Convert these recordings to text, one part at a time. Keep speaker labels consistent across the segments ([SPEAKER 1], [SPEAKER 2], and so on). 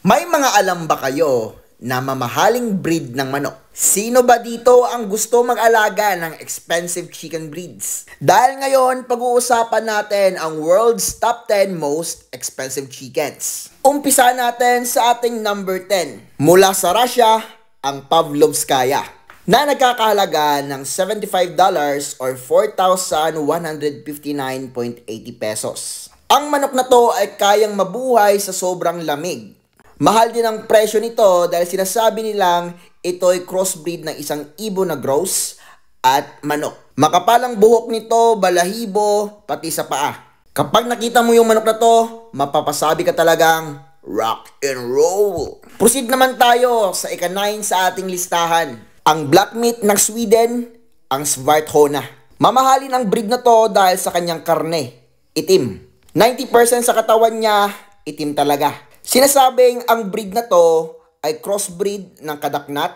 [SPEAKER 1] May mga alam ba kayo na mamahaling breed ng manok? Sino ba dito ang gusto mag-alaga ng expensive chicken breeds? Dahil ngayon, pag-uusapan natin ang world's top 10 most expensive chickens. Umpisa natin sa ating number 10. Mula sa Russia, ang Pavlovskaya na nagkakahalaga ng $75 or 4,159.80 pesos. Ang manok na to ay kayang mabuhay sa sobrang lamig Mahal din ang presyo nito dahil sinasabi nilang ito ay crossbreed ng isang ibon na gross at manok. Makapalang buhok nito, balahibo, pati sa paa. Kapag nakita mo yung manok na to, mapapasabi ka talagang rock and roll. Proceed naman tayo sa ika-9 sa ating listahan. Ang black meat ng Sweden, ang Svarthona. Mamahalin ang breed na to dahil sa kanyang karne, itim. 90% sa katawan niya, itim talaga. Sinasabing ang breed na to ay crossbreed ng kadaknat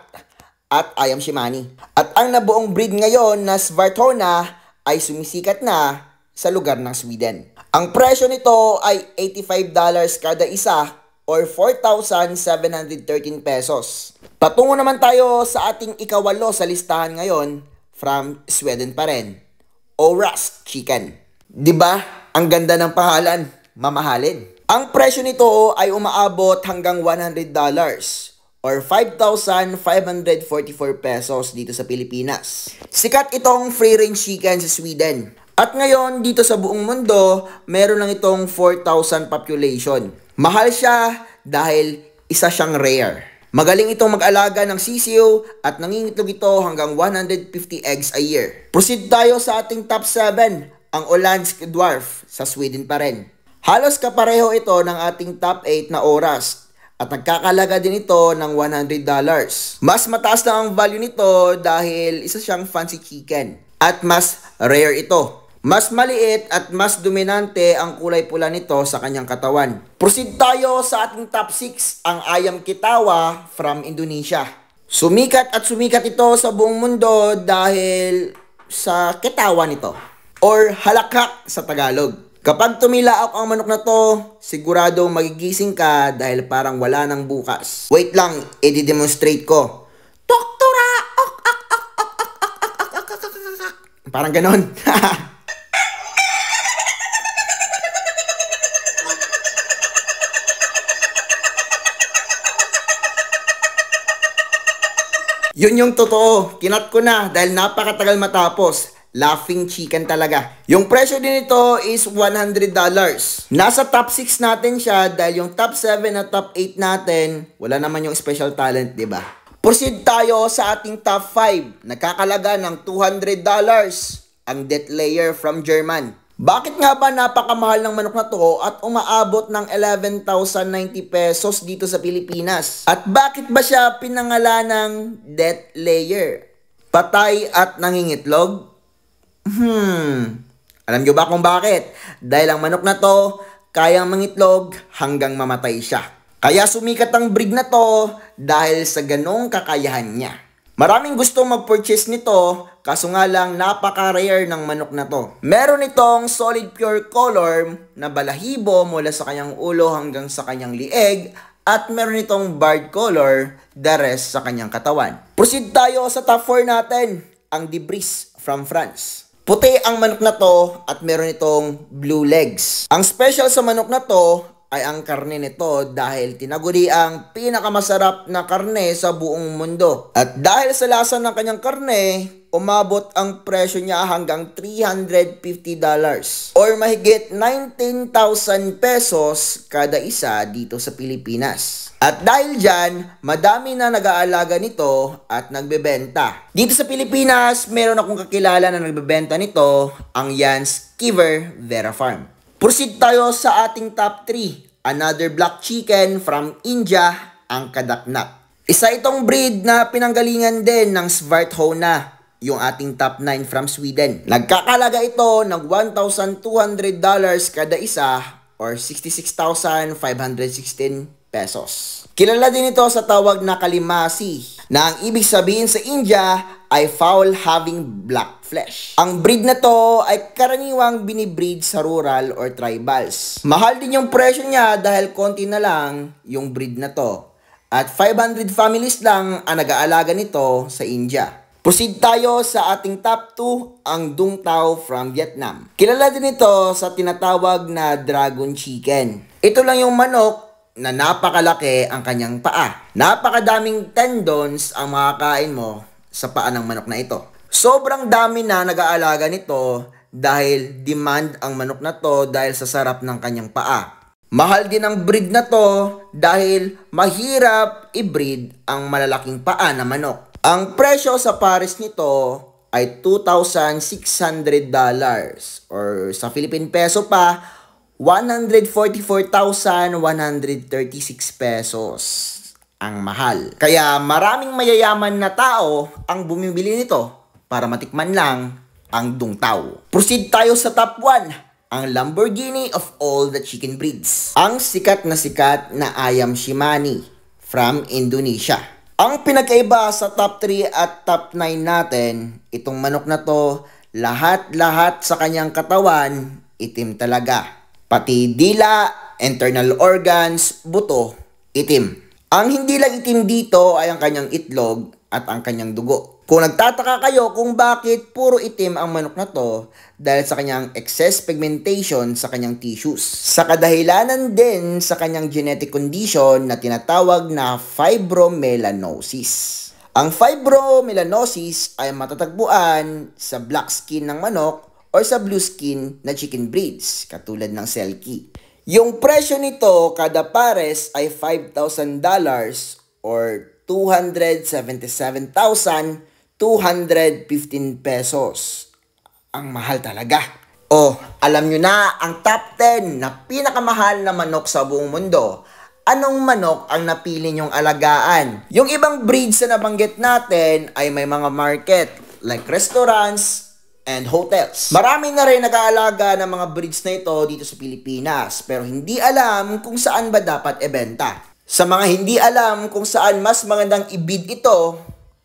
[SPEAKER 1] at ayam shimani. At ang nabuong breed ngayon na Svartona ay sumisikat na sa lugar ng Sweden. Ang presyo nito ay $85 kada isa or 4,713 pesos. Patungo naman tayo sa ating ikawalo sa listahan ngayon from Sweden pa rin. Oras Chicken. 'Di ba? Ang ganda ng pangalan, mamahalin. Ang presyo nito ay umaabot hanggang $100 or 5,544 pesos dito sa Pilipinas. Sikat itong free-range chicken sa Sweden. At ngayon, dito sa buong mundo, meron lang itong 4,000 population. Mahal siya dahil isa siyang rare. Magaling itong mag-alaga ng sisiyo at nangingitlog ito hanggang 150 eggs a year. Proceed tayo sa ating top 7, ang Olandsk Dwarf sa Sweden pa rin. Halos kapareho ito ng ating top 8 na oras at nagkakalaga din ito ng $100. Mas mataas lang ang value nito dahil isa siyang fancy chicken at mas rare ito. Mas maliit at mas dominante ang kulay pula nito sa kanyang katawan. Proceed tayo sa ating top 6, ang ayam kitawa from Indonesia. Sumikat at sumikat ito sa buong mundo dahil sa kitawa nito or halakak sa Tagalog. Kapag tumilaok ang manok na to, sigurado magigising ka dahil parang wala nang bukas. Wait lang, i-demonstrate ko. Doktora! Ok, ok, ok, ok, ok, ok, ok, ok, ok, ok. Parang ganon. Yun yung totoo. Kinat ko na dahil napakatagal matapos. Laughing chicken talaga. Yung presyo din ito is $100. Nasa top 6 natin siya dahil yung top 7 at top 8 natin, wala naman yung special talent, di ba? Proceed tayo sa ating top 5. Nagkakalaga ng $200 ang death layer from German. Bakit nga ba napakamahal ng manok na to at umaabot ng 11,090 pesos dito sa Pilipinas? At bakit ba siya pinangalan ng death layer? Patay at nangingitlog? Hmm, alam nyo ba kung bakit? Dahil ang manok na to, kayang mangitlog hanggang mamatay siya. Kaya sumikat ang breed na to dahil sa ganong kakayahan niya. Maraming gusto mag-purchase nito kaso nga lang napaka-rare ng manok na to. Meron itong solid pure color na balahibo mula sa kanyang ulo hanggang sa kanyang lieg at meron itong barred color the rest sa kanyang katawan. Proceed tayo sa top 4 natin, ang Debris from France. Puti ang manok na to at meron itong blue legs. Ang special sa manok na to ay ang karne nito dahil tinaguri ang pinakamasarap na karne sa buong mundo. At dahil sa lasa ng kanyang karne, umabot ang presyo niya hanggang $350 or mahigit 19,000 pesos kada isa dito sa Pilipinas. At dahil dyan, madami na nag-aalaga nito at nagbebenta. Dito sa Pilipinas, meron akong kakilala na nagbebenta nito, ang Jans Kiver Vera Farm. Proceed tayo sa ating top 3. Another black chicken from India, ang kadaknak. Isa itong breed na pinanggalingan din ng Svarthona yung ating top 9 from Sweden. Nagkakalaga ito ng $1,200 kada isa or 66,516 pesos. Kilala din ito sa tawag na kalimasi na ang ibig sabihin sa India ay foul having black flesh. Ang breed na to ay karaniwang binibreed sa rural or tribals. Mahal din yung presyo niya dahil konti na lang yung breed na to. At 500 families lang ang nag-aalaga nito sa India. Proceed tayo sa ating top 2, ang Dung Tao from Vietnam. Kilala din ito sa tinatawag na dragon chicken. Ito lang yung manok na napakalaki ang kanyang paa. Napakadaming tendons ang makakain mo sa paa ng manok na ito. Sobrang dami na nag-aalaga nito dahil demand ang manok na to dahil sa sarap ng kanyang paa. Mahal din ang breed na to dahil mahirap i-breed ang malalaking paa na manok. Ang presyo sa Paris nito ay $2,600 or sa Philippine peso pa 144,136 pesos ang mahal. Kaya maraming mayayaman na tao ang bumibili nito para matikman lang ang dungtaw. Proceed tayo sa top 1, ang Lamborghini of all the chicken breeds. Ang sikat na sikat na Ayam Shimani from Indonesia. Ang pinakaiba sa top 3 at top 9 natin, itong manok na to, lahat-lahat sa kanyang katawan, itim talaga. Pati dila, internal organs, buto, itim. Ang hindi lang itim dito ay ang kanyang itlog at ang kanyang dugo. Kung nagtataka kayo kung bakit puro itim ang manok na to dahil sa kanyang excess pigmentation sa kanyang tissues. Sa kadahilanan din sa kanyang genetic condition na tinatawag na fibromelanosis. Ang fibromelanosis ay matatagpuan sa black skin ng manok or sa blue skin na chicken breeds katulad ng Selkie. Yung presyo nito kada pares ay $5,000 or 277,000 215 pesos. Ang mahal talaga. Oh, alam nyo na ang top 10 na pinakamahal na manok sa buong mundo. Anong manok ang napili nyong alagaan? Yung ibang breeds na nabanggit natin ay may mga market like restaurants, and hotels. Marami na rin nag-aalaga ng mga breeds na ito dito sa Pilipinas pero hindi alam kung saan ba dapat ebenta. Sa mga hindi alam kung saan mas magandang ibid ito,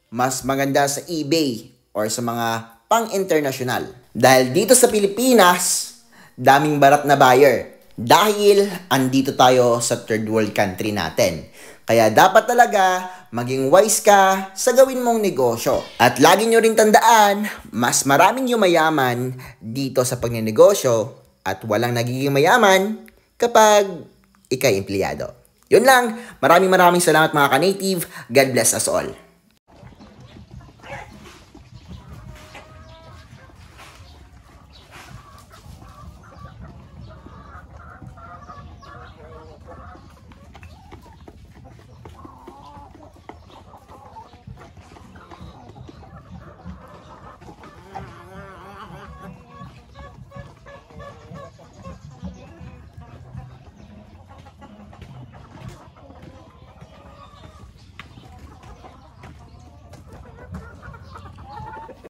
[SPEAKER 1] mas maganda sa eBay or sa mga pang-international. Dahil dito sa Pilipinas, daming barat na buyer. Dahil andito tayo sa third world country natin. Kaya dapat talaga maging wise ka sa gawin mong negosyo. At lagi nyo rin tandaan, mas maraming yumayaman dito sa pagnenegosyo at walang nagiging mayaman kapag ikay empleyado. Yun lang, maraming maraming salamat mga ka-native. God bless us all.